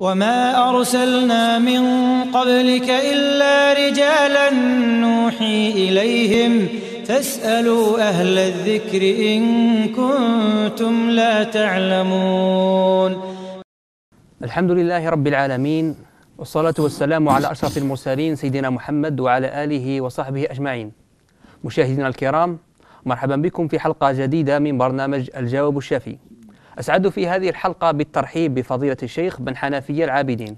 وما أرسلنا من قبلك إلا رجالا نوحي إليهم فاسألوا أهل الذكر إن كنتم لا تعلمون الحمد لله رب العالمين والصلاة والسلام على أشرف المرسلين سيدنا محمد وعلى آله وصحبه أجمعين مشاهدينا الكرام مرحبا بكم في حلقة جديدة من برنامج الجواب الشافي أسعد في هذه الحلقة بالترحيب بفضيلة الشيخ بن حنفية العابدين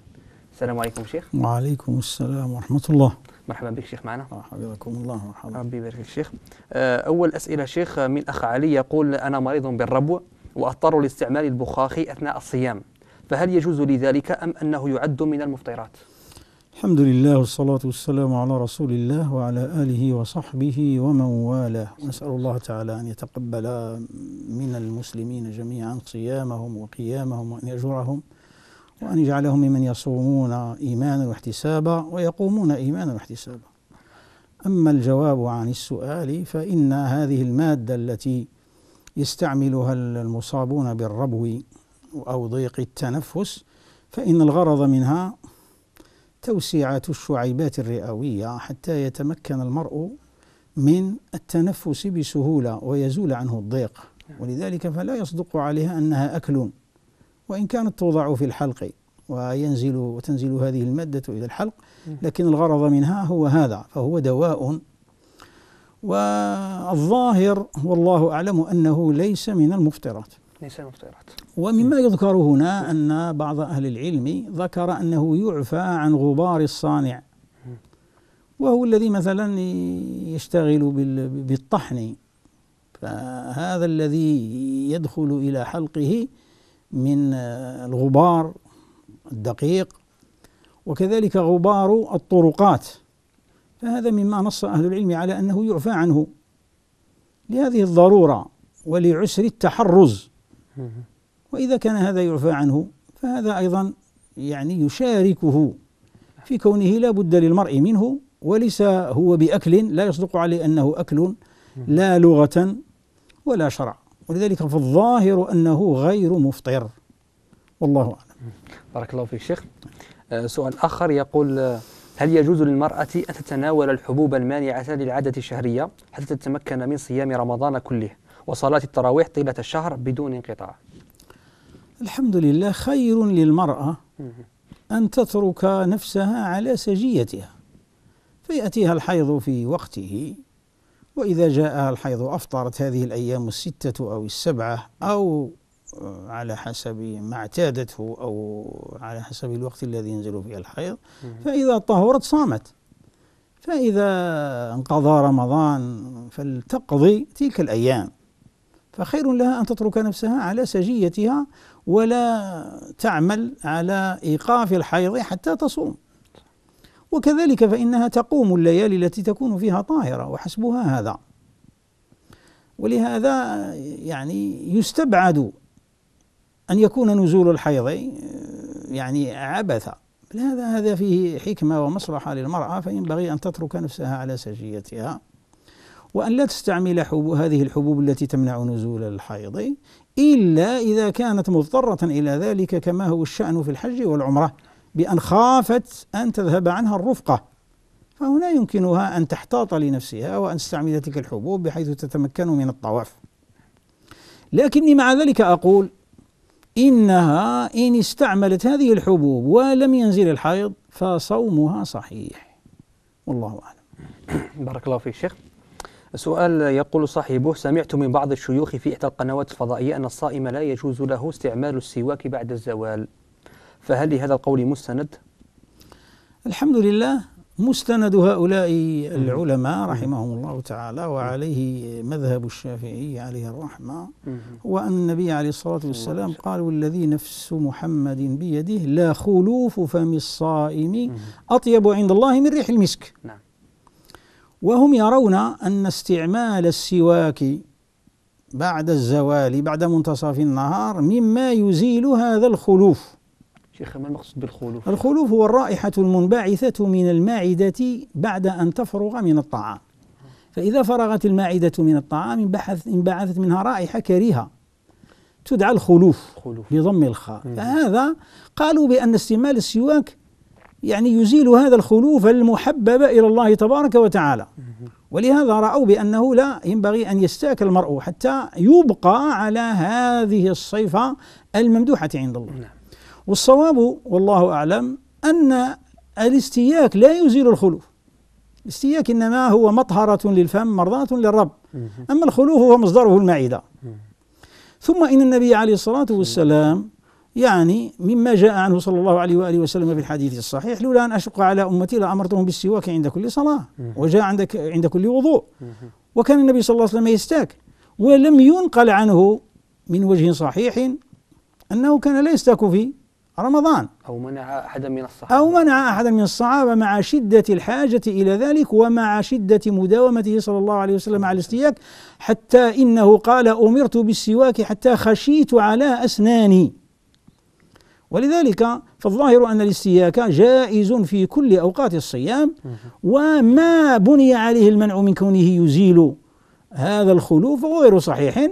السلام عليكم شيخ وعليكم السلام ورحمة الله مرحبا بك شيخ معنا آه، حفظكم الله مرحبا ربي يبارك فيك شيخ آه، أول أسئلة شيخ من أخ علي يقول أنا مريض بالربو وأضطر لاستعمال البخاخ أثناء الصيام فهل يجوز لذلك أم أنه يعد من المفطرات؟ الحمد لله والصلاة والسلام على رسول الله وعلى آله وصحبه ومن والاه نسأل الله تعالى أن يتقبل من المسلمين جميعا صيامهم وقيامهم وأن يجرهم وأن يجعلهم ممن يصومون إيمانا واحتسابا ويقومون إيمانا واحتسابا أما الجواب عن السؤال فإن هذه المادة التي يستعملها المصابون بالربو أو ضيق التنفس فإن الغرض منها توسيعات الشعيبات الرئوية حتى يتمكن المرء من التنفس بسهولة ويزول عنه الضيق ولذلك فلا يصدق عليها أنها أكل وإن كانت توضع في الحلق وينزل وتنزل هذه المادة إلى الحلق لكن الغرض منها هو هذا فهو دواء والظاهر والله أعلم أنه ليس من المفطرات نساء مفطرات ومما يذكر هنا أن بعض أهل العلم ذكر أنه يعفى عن غبار الصانع وهو الذي مثلا يشتغل بالطحن فهذا الذي يدخل إلى حلقه من الغبار الدقيق وكذلك غبار الطرقات فهذا مما نص أهل العلم على أنه يعفى عنه لهذه الضرورة ولعسر التحرز وإذا كان هذا يعفى عنه فهذا أيضا يعني يشاركه في كونه لا بد للمرء منه وليس هو بأكل لا يصدق عليه أنه أكل لا لغة ولا شرع ولذلك فالظاهر أنه غير مفطر والله أعلم بارك الله فيك شيخ آه، سؤال آخر يقول آه، هل يجوز للمرأة أن تتناول الحبوب المانعة للعادة الشهرية حتى تتمكن من صيام رمضان كله وصلاة التراويح طيلة الشهر بدون انقطاع الحمد لله خير للمرأة أن تترك نفسها على سجيتها فيأتيها الحيض في وقته وإذا جاءها الحيض أفطرت هذه الأيام الستة أو السبعة أو آه، على حسب ما اعتادته أو على حسب الوقت الذي ينزل فيه الحيض فإذا طهرت صامت فإذا انقضى رمضان فلتقضي تلك الأيام فخير لها أن تترك نفسها على سجيتها ولا تعمل على إيقاف الحيض حتى تصوم وكذلك فإنها تقوم الليالي التي تكون فيها طاهرة وحسبها هذا ولهذا يعني يستبعد أن يكون نزول الحيض آه، يعني عبثا لهذا هذا فيه حكمة ومصلحة للمرأة فينبغي أن تترك نفسها على سجيتها وأن لا تستعمل حبوب هذه الحبوب التي تمنع نزول الحيض إلا إذا كانت مضطرة إلى ذلك كما هو الشأن في الحج والعمرة بأن خافت أن تذهب عنها الرفقة فهنا يمكنها أن تحتاط لنفسها وأن تستعمل تلك الحبوب بحيث تتمكن من الطواف لكني مع ذلك أقول إنها إن استعملت هذه الحبوب ولم ينزل الحيض فصومها صحيح والله أعلم بارك الله فيك شيخ سؤال يقول صاحبه سمعت من بعض الشيوخ في إحدى القنوات الفضائية أن الصائم لا يجوز له استعمال السواك بعد الزوال فهل لهذا القول مستند؟ الحمد لله مستند هؤلاء العلماء رحمهم الله تعالى وعليه مذهب الشافعي عليه الرحمة هو أن النبي عليه الصلاة والسلام قال والذي نفس محمد بيده لا خلوف فم الصائم أطيب عند الله من ريح المسك نعم وهم يرون أن استعمال السواك بعد الزوال بعد منتصف النهار مما يزيل هذا الخلوف شيخ ما المقصود بالخلوف؟ الخلوف هو الرائحة المنبعثة من المعدة بعد أن تفرغ من الطعام فإذا فرغت المعدة من الطعام انبعثت منها رائحة كريهة تدعى الخلوف الخلوف. بضم الخاء فهذا قالوا بأن استعمال السواك يعني يزيل هذا الخلوف المحبب إلى الله تبارك وتعالى ولهذا رأوا بأنه لا ينبغي أن يستاك المرء حتى يبقى على هذه الصيفة الممدوحة عند الله نعم. والصواب والله أعلم أن الاستياك لا يزيل الخلوف الاستياك إنما هو مطهرة للفم مرضاة للرب أما الخلوف هو مصدره المعدة ثم إن النبي عليه الصلاة والسلام يعني مما جاء عنه صلى الله عليه وآله وسلم في الحديث الصحيح لولا أن أشق على أمتي لأمرتهم بالسواك عند كل صلاة وجاء عندك عند كل وضوء وكان النبي صلى الله عليه وسلم يستاك ولم ينقل عنه من وجه صحيح أنه كان لا يستاك في رمضان أو منع أحدا من الصحابة أو منع أحدا من الصحابة مع شدة الحاجة إلى ذلك ومع شدة مداومته صلى الله عليه وسلم على الاستياك حتى إنه قال أمرت بالسواك حتى خشيت على أسناني ولذلك فالظاهر أن الاستياك جائز في كل أوقات الصيام وما بني عليه المنع من كونه يزيل هذا الخلوف فهو غير صحيح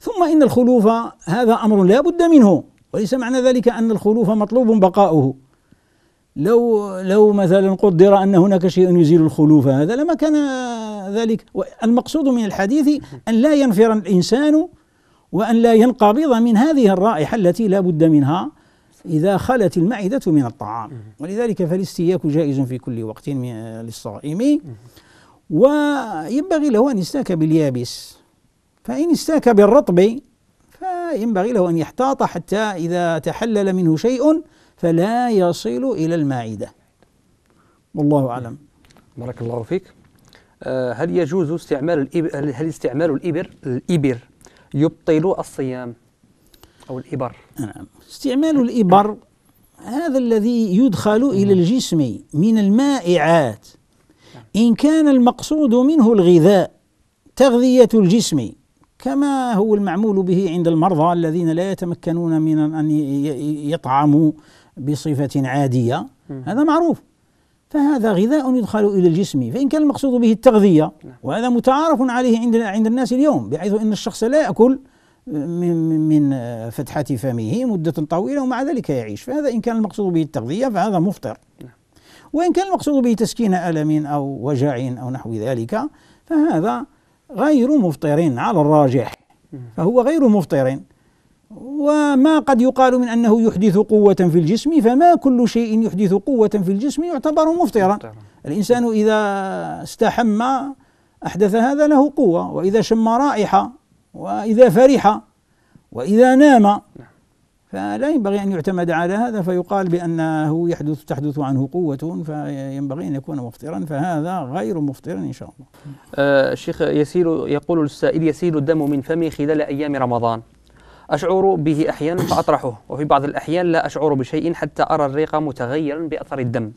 ثم إن الخلوف هذا أمر لا بد منه وليس معنى ذلك أن الخلوف مطلوب بقاؤه لو لو مثلا قدر ان هناك شيء يزيل الخلوف هذا لما كان ذلك المقصود من الحديث ان لا ينفر الانسان وأن لا ينقبض من هذه الرائحة التي لا بد منها إذا خلت المعدة من الطعام ولذلك فالاستياك جائز في كل وقت للصائم وينبغي له أن يستاك باليابس فإن استاك بالرطب فينبغي له أن يحتاط حتى إذا تحلل منه شيء فلا يصل إلى المعدة والله أعلم بارك الله فيك آه، هل يجوز استعمال الإبر هل استعمال الإبر الإبر يبطل الصيام أو الإبر نعم استعمال الإبر هذا الذي يدخل إلى الجسم من المائعات نعم. إن كان المقصود منه الغذاء تغذية الجسم كما هو المعمول به عند المرضى الذين لا يتمكنون من أن يطعموا بصفة عادية هذا معروف فهذا غذاء يدخل الى الجسم فان كان المقصود به التغذيه نعم. وهذا متعارف عليه عند عند الناس اليوم بحيث ان الشخص لا ياكل من من فتحة فمه مدة طويلة ومع ذلك يعيش فهذا إن كان المقصود به التغذية فهذا مفطر نعم. وإن كان المقصود به تسكين ألم أو وجع أو نحو ذلك فهذا غير مفطر على الراجح فهو غير مفطر وما قد يقال من أنه يحدث قوة في الجسم فما كل شيء يحدث قوة في الجسم يعتبر مفطرا الإنسان إذا استحم أحدث هذا له قوة وإذا شم رائحة وإذا فرح وإذا نام فلا ينبغي أن يعتمد على هذا فيقال بأنه يحدث تحدث عنه قوة فينبغي أن يكون مفطرا فهذا غير مفطر إن شاء الله آه، الشيخ آه يسيل يقول السائل يسيل الدم من فمي خلال أيام رمضان أشعر به أحيانا فأطرحه وفي بعض الأحيان لا أشعر بشيء حتى أرى الريق متغيرا بأثر الدم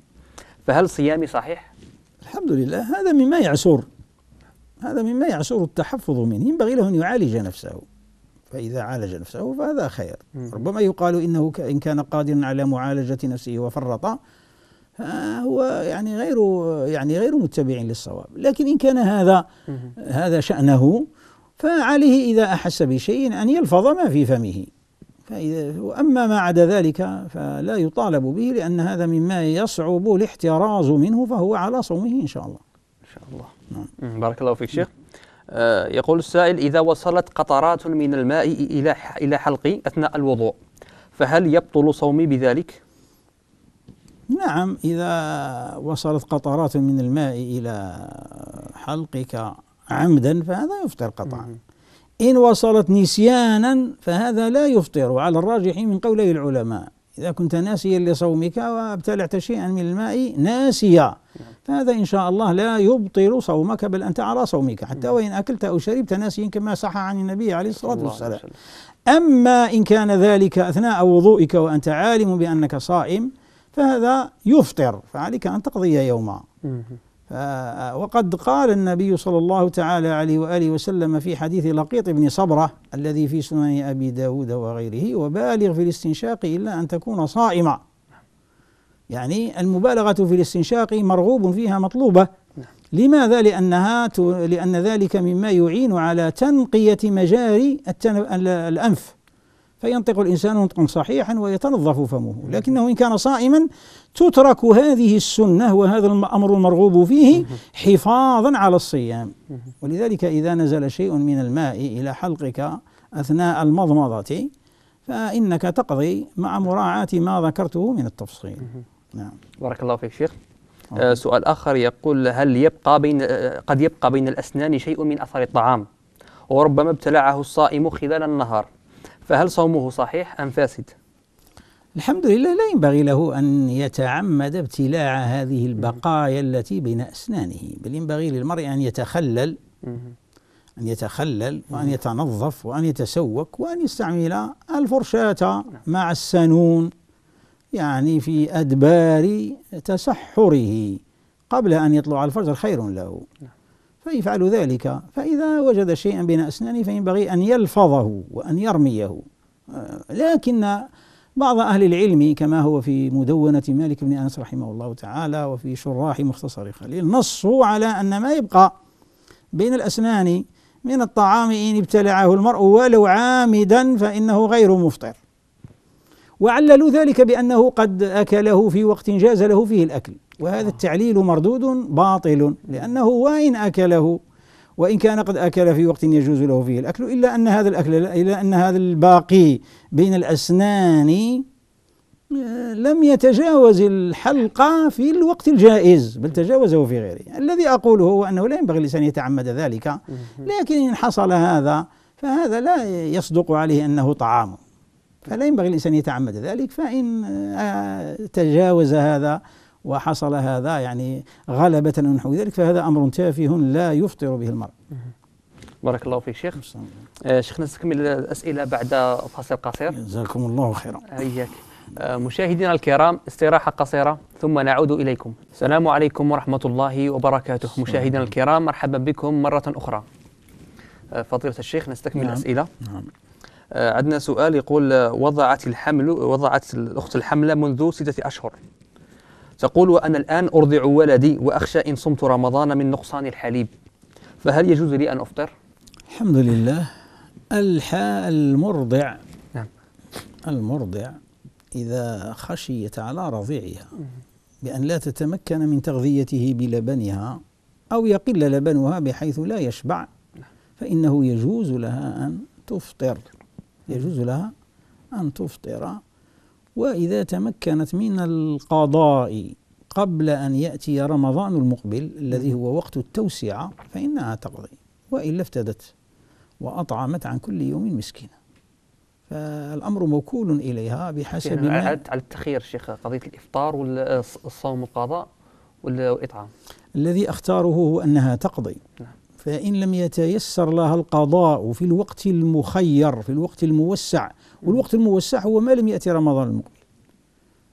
فهل صيامي صحيح؟ الحمد لله هذا مما يعسر هذا مما يعسر التحفظ منه ينبغي له أن يعالج نفسه فإذا عالج نفسه فهذا خير ربما يقال إنه إن كان قادرا على معالجة نفسه وفرط آه، هو يعني غير يعني غير متبع للصواب لكن إن كان هذا هذا شأنه فعليه إذا أحس بشيء أن يلفظ ما في فمه فإذا وأما ما عدا ذلك فلا يطالب به لأن هذا مما يصعب الاحتراز منه فهو على صومه إن شاء الله إن شاء الله نعم. بارك الله فيك شيخ آه يقول السائل إذا وصلت قطرات من الماء إلى إلى حلقي أثناء الوضوء فهل يبطل صومي بذلك؟ نعم إذا وصلت قطرات من الماء إلى حلقك عمدا فهذا يفطر قطعا إن وصلت نسيانا فهذا لا يفطر على الراجح من قولي العلماء إذا كنت ناسيا لصومك وابتلعت شيئا من الماء ناسيا فهذا إن شاء الله لا يبطل صومك بل أنت على صومك حتى وإن أكلت أو شربت ناسيا كما صح عن النبي عليه الصلاة والسلام أما إن كان ذلك أثناء وضوئك وأنت عالم بأنك صائم فهذا يفطر فعليك أن تقضي يوما آه، وقد قال النبي صلى الله تعالى عليه وآله وسلم في حديث لقيط بن صبرة الذي في سنن أبي داود وغيره وبالغ في الاستنشاق إلا أن تكون صائما يعني المبالغة في الاستنشاق مرغوب فيها مطلوبة نعم. لماذا؟ لأنها لأن ذلك مما يعين على تنقية مجاري الأنف فينطق الإنسان نطقا صحيحا ويتنظف فمه لكنه إن كان صائما تترك هذه السنة وهذا الأمر المرغوب فيه حفاظا على الصيام ولذلك إذا نزل شيء من الماء إلى حلقك أثناء المضمضة فإنك تقضي مع مراعاة ما ذكرته من التفصيل نعم بارك الله فيك شيخ آه سؤال آخر يقول هل يبقى بين آه، قد يبقى بين الأسنان شيء من أثر الطعام وربما ابتلعه الصائم خلال النهار فهل صومه صحيح أم فاسد؟ الحمد لله لا ينبغي له أن يتعمد ابتلاع هذه البقايا التي بين أسنانه بل ينبغي للمرء أن يتخلل أن يتخلل وأن يتنظف وأن يتسوك وأن يستعمل الفرشاة نعم. مع السنون يعني في أدبار تسحره قبل أن يطلع الفجر خير له نعم. فيفعل ذلك فإذا وجد شيئا بين أسنانه فينبغي أن يلفظه وأن يرميه آه، لكن بعض أهل العلم كما هو في مدونة مالك بن أنس رحمه الله تعالى وفي شراح مختصر خليل نصوا على أن ما يبقى بين الأسنان من الطعام إن ابتلعه المرء ولو عامدا فإنه غير مفطر وعللوا ذلك بأنه قد أكله في وقت جاز له فيه الأكل وهذا آه. التعليل مردود باطل لأنه وإن أكله وإن كان قد أكل في وقت يجوز له فيه الأكل إلا أن هذا الأكل إلا أن هذا الباقي بين الأسنان آه، لم يتجاوز الحلقة في الوقت الجائز بل تجاوزه في غيره الذي أقوله هو أنه لا ينبغي الإنسان يتعمد ذلك لكن إن حصل هذا فهذا لا يصدق عليه أنه طعام فلا ينبغي الإنسان يتعمد ذلك فإن آه، تجاوز هذا وحصل هذا يعني غلبة ونحو ذلك فهذا أمر تافه لا يفطر به المرء بارك الله فيك شيخ آه شيخنا نستكمل الأسئلة بعد فاصل قصير جزاكم الله خيرا آه، إياك آه مشاهدينا الكرام استراحة قصيرة ثم نعود إليكم السلام عليكم ورحمة الله وبركاته مشاهدينا الكرام مرحبا بكم مرة أخرى آه فضيلة الشيخ نستكمل نعم. الأسئلة نعم. آه، عندنا سؤال يقول آه، وضعت الحمل وضعت الأخت الحملة منذ ستة أشهر تقول وأنا الآن أرضع ولدي وأخشى إن صمت رمضان من نقصان الحليب فهل يجوز لي أن أفطر؟ الحمد لله المرضع نعم المرضع إذا خشيت على رضيعها بأن لا تتمكن من تغذيته بلبنها أو يقل لبنها بحيث لا يشبع نعم. فإنه يجوز لها أن تفطر يجوز لها أن تفطر وإذا تمكنت من القضاء قبل أن يأتي رمضان المقبل الذي هو وقت التوسعة فإنها تقضي وإلا افتدت وأطعمت عن كل يوم مسكينة فالأمر موكول إليها بحسب ما على التخير شيخ قضية الإفطار والصوم القضاء والإطعام الذي أختاره هو أنها تقضي نعم. فإن لم يتيسر لها القضاء في الوقت المخير في الوقت الموسع والوقت الموسع هو ما لم يأتي رمضان المقبل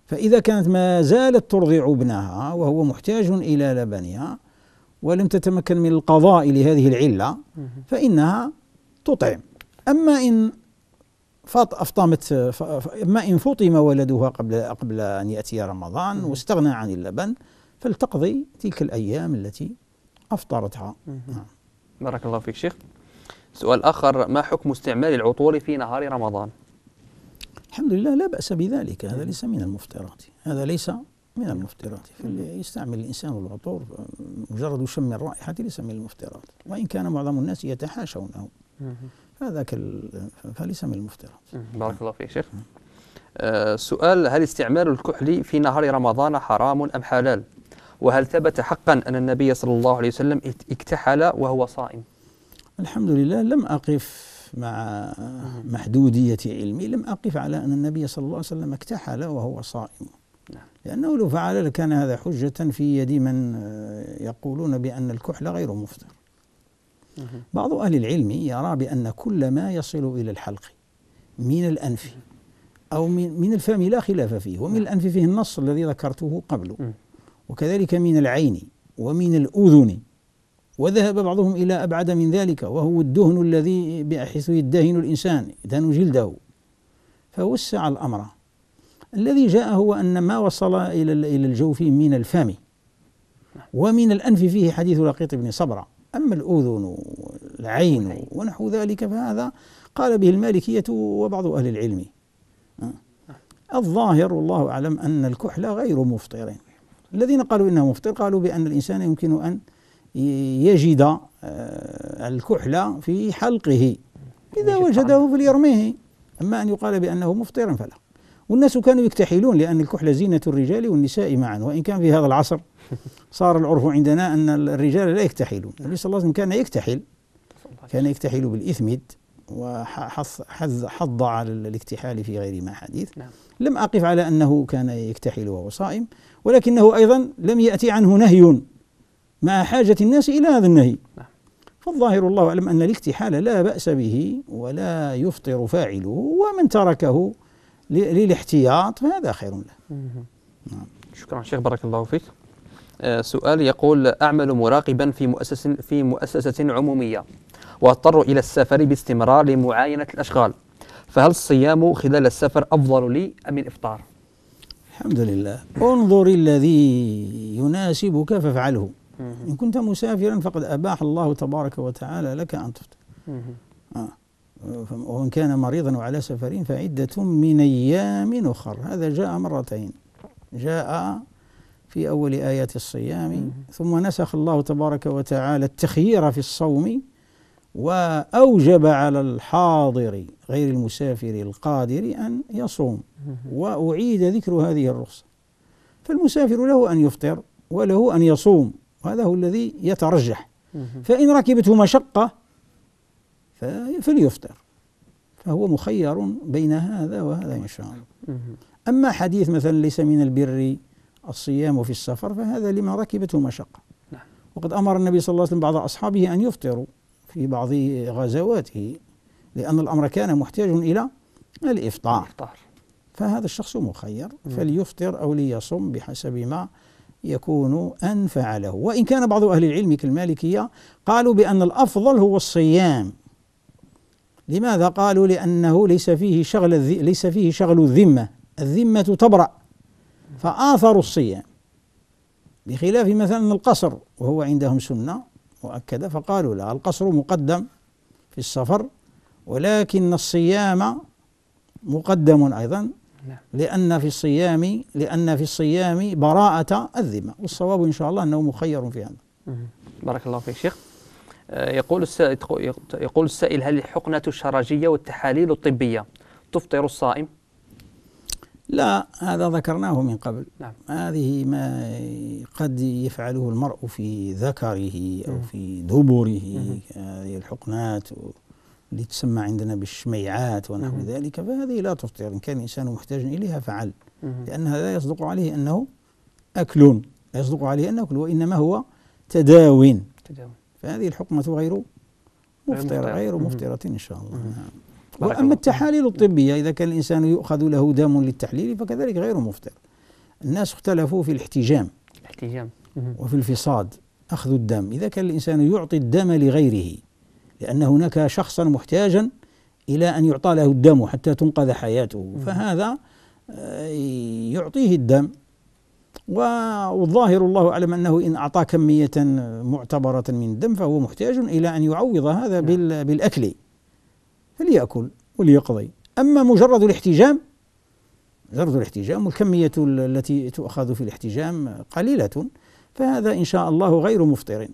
فإذا كانت ما زالت ترضع ابنها وهو محتاج إلى لبنها ولم تتمكن من القضاء لهذه العلة فإنها تطعم أما إن أفطمت أما إن فطم ولدها قبل قبل أن يأتي رمضان واستغنى عن اللبن فلتقضي تلك الأيام التي أفطرتها نعم بارك الله فيك شيخ سؤال آخر ما حكم استعمال العطور في نهار رمضان الحمد لله لا بأس بذلك هذا ليس من المفترات هذا ليس من المفترات يستعمل الإنسان العطور مجرد شم الرائحة ليس من المفترات وإن كان معظم الناس يتحاشونه هذا فليس من المفترات بارك الله فيك شيخ أه سؤال هل استعمال الكحل في نهار رمضان حرام أم حلال؟ وهل ثبت حقا أن النبي صلى الله عليه وسلم اكتحل وهو صائم الحمد لله لم أقف مع محدودية علمي لم أقف على أن النبي صلى الله عليه وسلم اكتحل وهو صائم نعم. لأنه لو فعل لكان هذا حجة في يد من آه، يقولون بأن الكحل غير مفطر بعض أهل العلم يرى بأن كل ما يصل إلى الحلق من الأنف أو من الفم لا خلاف فيه ومن نعم. الأنف فيه النص الذي ذكرته قبل وكذلك من العين ومن الأذن وذهب بعضهم إلى أبعد من ذلك وهو الدهن الذي بحيث يدهن الإنسان يدهن جلده فوسع الأمر الذي جاء هو أن ما وصل إلى إلى الجوف من الفم ومن الأنف فيه حديث لقيط بن صبرة أما الأذن والعين ونحو ذلك فهذا قال به المالكية وبعض أهل العلم أه؟ الظاهر والله أعلم أن الكحل غير مفطر الذين قالوا انه مفطر قالوا بان الانسان يمكن ان يجد آه، الكحل في حلقه اذا وجده فليرميه اما ان يقال بانه مفطر فلا والناس كانوا يكتحلون لان الكحل زينه الرجال والنساء معا وان كان في هذا العصر صار العرف عندنا ان الرجال لا يكتحلون النبي صلى الله عليه وسلم كان يكتحل كان يكتحل بالاثمد وحظ حظ على الاكتحال في غير ما حديث نعم. لم أقف على أنه كان يكتحل وهو صائم ولكنه أيضا لم يأتي عنه نهي مع حاجة الناس إلى هذا النهي نعم. فالظاهر الله أعلم أن الاكتحال لا بأس به ولا يفطر فاعله ومن تركه للاحتياط فهذا خير له نعم. شكرا شيخ بارك الله فيك آه، سؤال يقول أعمل مراقبا في مؤسسة في مؤسسة عمومية واضطر إلى السفر باستمرار لمعاينة الأشغال فهل الصيام خلال السفر أفضل لي أم الإفطار؟ الحمد لله انظر الذي يناسبك فافعله إن كنت مسافرا فقد أباح الله تبارك وتعالى لك أن تفطر آه. وان كان مريضا وعلى سفر فعدة من أيام أخر هذا جاء مرتين جاء في أول آيات الصيام ثم نسخ الله تبارك وتعالى التخيير في الصوم وأوجب على الحاضر غير المسافر القادر أن يصوم وأعيد ذكر هذه الرخصة فالمسافر له أن يفطر وله أن يصوم وهذا هو الذي يترجح فإن ركبته مشقة فليفطر فهو مخير بين هذا وهذا إن شاء الله أما حديث مثلا ليس من البر الصيام في السفر فهذا لمن ركبته مشقة نعم. وقد أمر النبي صلى الله عليه وسلم بعض أصحابه أن يفطروا في بعض غزواته لأن الأمر كان محتاج إلى الإفطار الإفطار فهذا الشخص مخير فليفطر أو ليصم بحسب ما يكون أنفع له وإن كان بعض أهل العلم كالمالكية قالوا بأن الأفضل هو الصيام لماذا قالوا لأنه ليس فيه شغل ليس فيه شغل الذمة الذمة تبرأ فآثر الصيام بخلاف مثلا القصر وهو عندهم سنة مؤكدة فقالوا لا القصر مقدم في السفر ولكن الصيام مقدم أيضا نعم. لأن في الصيام لأن في الصيام براءة الذمة والصواب إن شاء الله أنه مخير في هذا بارك الله فيك شيخ آه، يقول السائل يقول السائل هل الحقنة الشرجية والتحاليل الطبية تفطر الصائم؟ لا هذا ذكرناه من قبل نعم. هذه ما قد يفعله المرء في ذكره أو في دبره هذه الحقنات اللي تسمى عندنا بالشميعات ونحو مم. ذلك فهذه لا تفطر إن كان الإنسان محتاج إليها فعل مم. هذا لا يصدق عليه أنه أكل لا يصدق عليه أنه أكل وإنما هو تداوين تداوين فهذه الحقمة غير مفطرة غير مفطرة إن شاء الله نعم وأما التحاليل الطبية إذا كان الإنسان يؤخذ له دم للتحليل فكذلك غير مفطر الناس اختلفوا في الاحتجام الاحتجام وفي الفصاد أخذ الدم إذا كان الإنسان يعطي الدم لغيره لأن هناك شخصا محتاجا إلى أن يعطى له الدم حتى تنقذ حياته فهذا آه، يعطيه الدم والظاهر الله أعلم أنه إن أعطى كمية معتبرة من الدم فهو محتاج إلى أن يعوض هذا نعم. بالأكل فليأكل وليقضي أما مجرد الاحتجام مجرد الاحتجام والكمية التي تؤخذ في الاحتجام قليلة فهذا إن شاء الله غير مفطر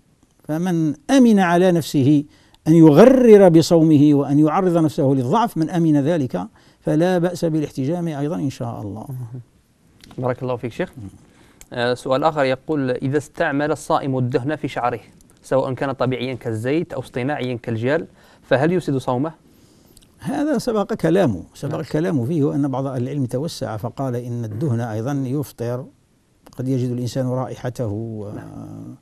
فمن أمن على نفسه أن يغرر بصومه وأن يعرض نفسه للضعف من أمن ذلك فلا بأس بالاحتجام أيضا إن شاء الله بارك الله فيك شيخ آه، سؤال آخر يقول إذا استعمل الصائم الدهن في شعره سواء كان طبيعيا كالزيت أو اصطناعيا كالجال فهل يفسد صومه؟ هذا سبق كلامه سبق نعم. كلامه فيه أن بعض العلم توسع فقال إن الدهن أيضا يفطر قد يجد الإنسان رائحته نعم.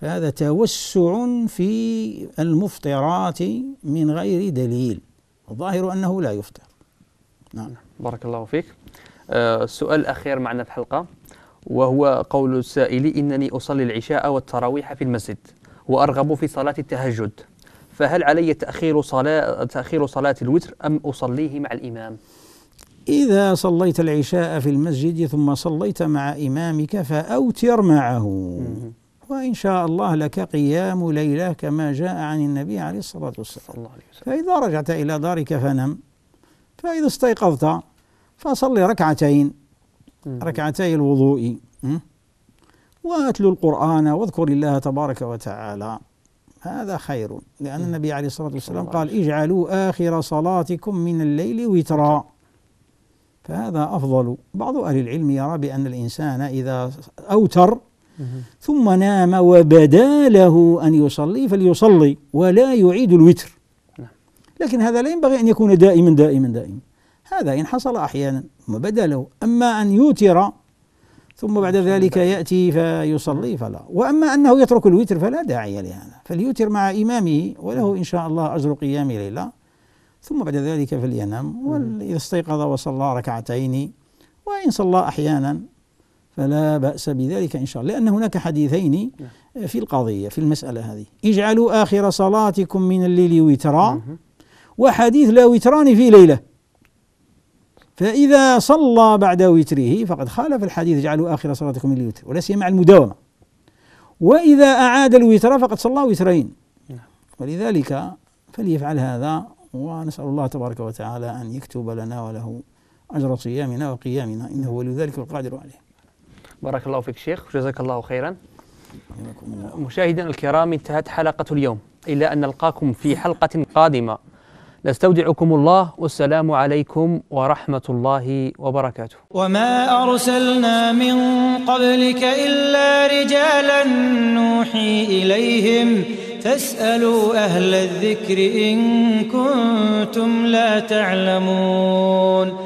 فهذا توسع في المفطرات من غير دليل الظاهر أنه لا يفطر نعم بارك الله فيك أه سؤال الأخير معنا في الحلقة وهو قول السائل إنني أصلي العشاء والتراويح في المسجد وأرغب في صلاة التهجد فهل علي تأخير صلاة تأخير صلاة الوتر أم أصليه مع الإمام؟ إذا صليت العشاء في المسجد ثم صليت مع إمامك فأوتر معه وإن شاء الله لك قيام ليلة كما جاء عن النبي عليه الصلاة والسلام الله عليه وسلم. فإذا رجعت إلى دارك فنم فإذا استيقظت فصلي ركعتين ركعتي الوضوء واتلو القرآن واذكر الله تبارك وتعالى هذا خير لأن النبي عليه الصلاة والسلام قال اجعلوا آخر صلاتكم من الليل وترا فهذا أفضل بعض أهل العلم يرى بأن الإنسان إذا أوتر ثم نام وبدا له أن يصلي فليصلي ولا يعيد الوتر نعم. لكن هذا لا ينبغي أن يكون دائما دائما دائما هذا إن حصل أحيانا ما بدا له أما أن يوتر ثم بعد ذلك يأتي فيصلي فلا وأما أنه يترك الوتر فلا داعي لهذا فليوتر مع إمامه وله إن شاء الله أجر قيام ليلة ثم بعد ذلك فلينام وإذا استيقظ وصلى ركعتين وإن صلى أحيانا فلا بأس بذلك إن شاء الله لأن هناك حديثين نعم. في القضية في المسألة هذه اجعلوا آخر صلاتكم من الليل وترا وحديث لا وتران في ليلة فإذا صلى بعد وتره فقد خالف الحديث جعلوا آخر صلاتكم الوتر ولا سيما المداومة وإذا أعاد الوتر فقد صلى وترين نعم. ولذلك فليفعل هذا ونسأل الله تبارك وتعالى أن يكتب لنا وله أجر صيامنا وقيامنا إنه ولي ذلك القادر عليه بارك الله فيك شيخ وجزاك الله خيرا مشاهدينا الكرام انتهت حلقة اليوم إلى أن نلقاكم في حلقة قادمة نستودعكم الله والسلام عليكم ورحمة الله وبركاته وما أرسلنا من قبلك إلا رجالا نوحي إليهم فاسألوا أهل الذكر إن كنتم لا تعلمون